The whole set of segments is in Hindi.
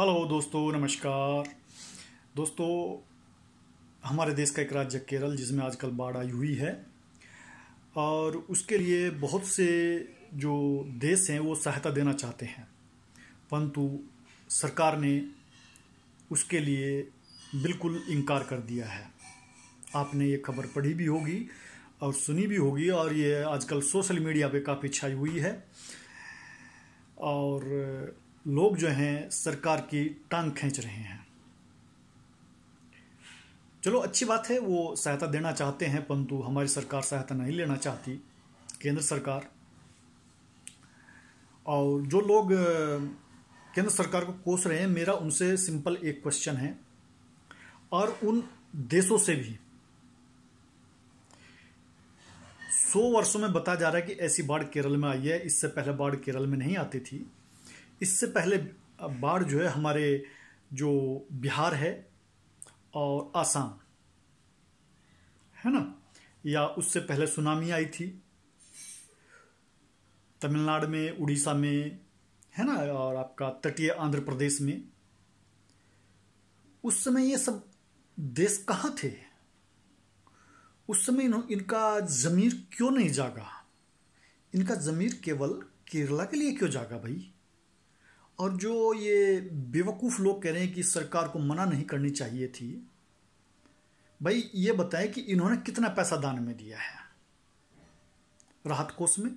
हेलो दोस्तों नमस्कार दोस्तों हमारे देश का एक राज्य केरल जिसमें आजकल बाढ़ आई हुई है और उसके लिए बहुत से जो देश हैं वो सहायता देना चाहते हैं परंतु सरकार ने उसके लिए बिल्कुल इनकार कर दिया है आपने ये खबर पढ़ी भी होगी और सुनी भी होगी और ये आजकल सोशल मीडिया पे काफ़ी छाई हुई है और लोग जो हैं सरकार की टांग खींच रहे हैं चलो अच्छी बात है वो सहायता देना चाहते हैं परंतु हमारी सरकार सहायता नहीं लेना चाहती केंद्र सरकार और जो लोग केंद्र सरकार को कोस रहे हैं मेरा उनसे सिंपल एक क्वेश्चन है और उन देशों से भी सौ वर्षों में बताया जा रहा है कि ऐसी बाढ़ केरल में आई है इससे पहले बाढ़ केरल में नहीं आती थी इससे पहले बाढ़ जो है हमारे जो बिहार है और आसाम है ना या उससे पहले सुनामी आई थी तमिलनाडु में उड़ीसा में है ना और आपका तटीय आंध्र प्रदेश में उस समय ये सब देश कहाँ थे उस समय इन, इनका ज़मीर क्यों नहीं जागा इनका ज़मीर केवल केरला के लिए क्यों जागा भाई और जो ये बेवकूफ़ लोग कह रहे हैं कि सरकार को मना नहीं करनी चाहिए थी भाई ये बताएं कि इन्होंने कितना पैसा दान में दिया है राहत कोष में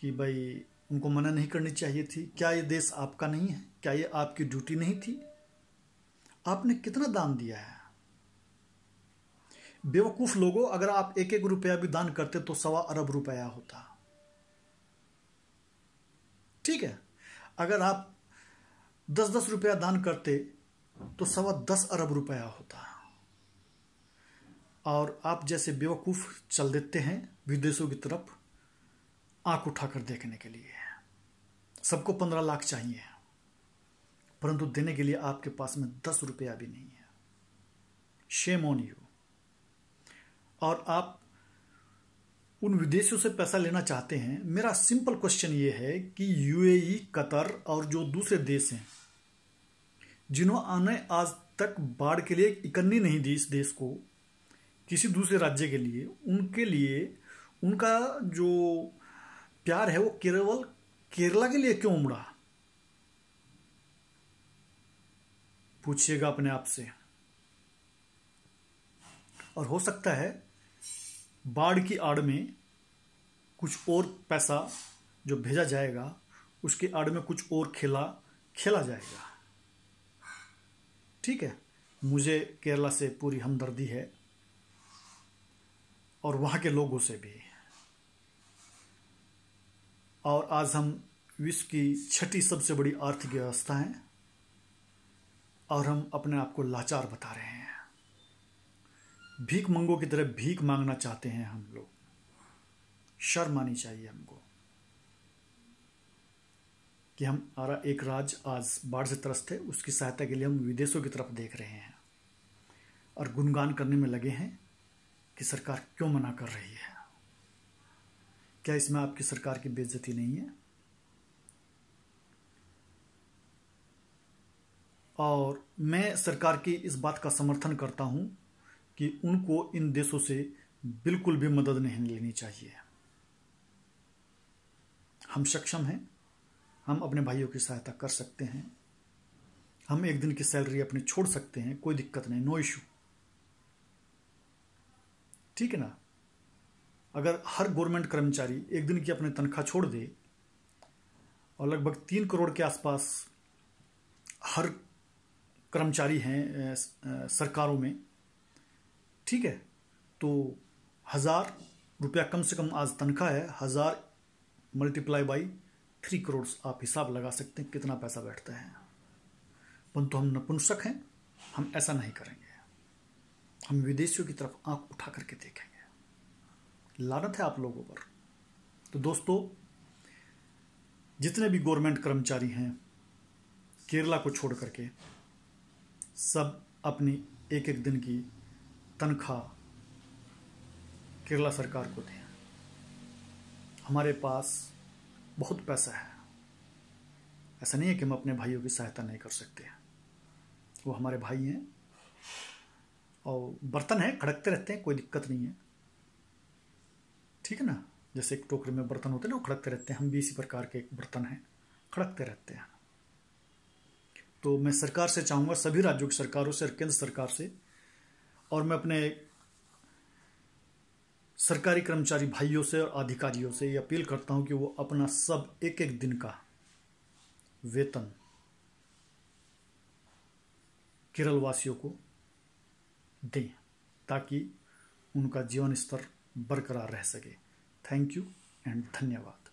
कि भाई उनको मना नहीं करनी चाहिए थी क्या ये देश आपका नहीं है क्या ये आपकी ड्यूटी नहीं थी आपने कितना दान दिया है बेवकूफ़ लोगों अगर आप एक एक रुपया भी दान करते तो सवा अरब रुपया होता ठीक है अगर आप दस दस रुपया दान करते तो सवा दस अरब रुपया होता और आप जैसे बेवकूफ़ चल देते हैं विदेशों की तरफ आंख उठाकर देखने के लिए सबको पंद्रह लाख चाहिए परंतु देने के लिए आपके पास में दस रुपया भी नहीं है शेम ऑन यू और आप उन विदेशियों से पैसा लेना चाहते हैं मेरा सिंपल क्वेश्चन ये है कि यूएई कतर और जो दूसरे देश हैं जिन्होंने आज तक बाढ़ के लिए इकन्नी नहीं दी इस देश को किसी दूसरे राज्य के लिए उनके लिए उनका जो प्यार है वो केवल केरला के लिए क्यों उमड़ा पूछिएगा अपने आप से और हो सकता है बाढ़ की आड़ में कुछ और पैसा जो भेजा जाएगा उसके आड़ में कुछ और खेला खेला जाएगा ठीक है मुझे केरला से पूरी हमदर्दी है और वहाँ के लोगों से भी और आज हम विश्व की छठी सबसे बड़ी आर्थिक व्यवस्था हैं और हम अपने आप को लाचार बता रहे हैं भीख मंगो की तरह भीख मांगना चाहते हैं हम लोग शर्म आनी चाहिए हमको कि हम आरा एक राज आज बाढ़ से त्रस्त है उसकी सहायता के लिए हम विदेशों की तरफ देख रहे हैं और गुणगान करने में लगे हैं कि सरकार क्यों मना कर रही है क्या इसमें आपकी सरकार की बेइज्जती नहीं है और मैं सरकार की इस बात का समर्थन करता हूं कि उनको इन देशों से बिल्कुल भी मदद नहीं लेनी चाहिए हम सक्षम हैं हम अपने भाइयों की सहायता कर सकते हैं हम एक दिन की सैलरी अपनी छोड़ सकते हैं कोई दिक्कत नहीं नो इशू ठीक है ना अगर हर गवर्नमेंट कर्मचारी एक दिन की अपनी तनख्वाह छोड़ दे और लगभग तीन करोड़ के आसपास हर कर्मचारी हैं सरकारों में ठीक है तो हज़ार रुपया कम से कम आज तनख्वाह है हज़ार मल्टीप्लाई बाई थ्री करोड़ आप हिसाब लगा सकते हैं कितना पैसा बैठता है परंतु हम नपुंसक हैं हम ऐसा नहीं करेंगे हम विदेशियों की तरफ आंख उठा करके देखेंगे लानत है आप लोगों पर तो दोस्तों जितने भी गवर्नमेंट कर्मचारी हैं केरला को छोड़ करके सब अपनी एक एक दिन की तनख्वाह केरला सरकार को दें हमारे पास बहुत पैसा है ऐसा नहीं है कि हम अपने भाइयों की सहायता नहीं कर सकते वो हमारे भाई हैं और बर्तन है खड़कते रहते हैं कोई दिक्कत नहीं है ठीक है ना जैसे एक टोकरी में बर्तन होते हैं ना वो खड़कते रहते हैं हम भी इसी प्रकार के एक बर्तन हैं खड़कते रहते हैं तो मैं सरकार से चाहूँगा सभी राज्यों की सरकारों से और केंद्र सरकार से और मैं अपने सरकारी कर्मचारी भाइयों से और अधिकारियों से ये अपील करता हूँ कि वो अपना सब एक एक दिन का वेतन केरल वासियों को दें ताकि उनका जीवन स्तर बरकरार रह सके थैंक यू एंड धन्यवाद